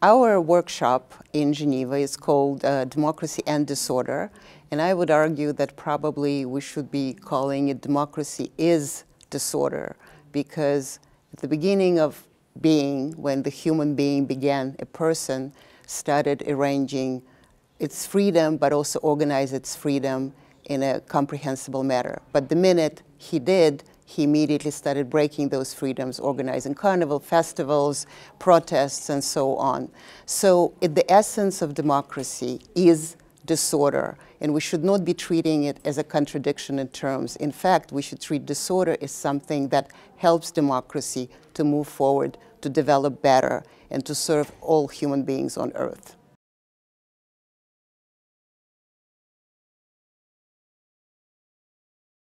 Our workshop in Geneva is called uh, Democracy and Disorder, and I would argue that probably we should be calling it Democracy is Disorder, because at the beginning of being, when the human being began, a person started arranging its freedom, but also organize its freedom in a comprehensible manner. But the minute he did, he immediately started breaking those freedoms, organizing carnival festivals, protests, and so on. So the essence of democracy is disorder, and we should not be treating it as a contradiction in terms. In fact, we should treat disorder as something that helps democracy to move forward, to develop better, and to serve all human beings on earth.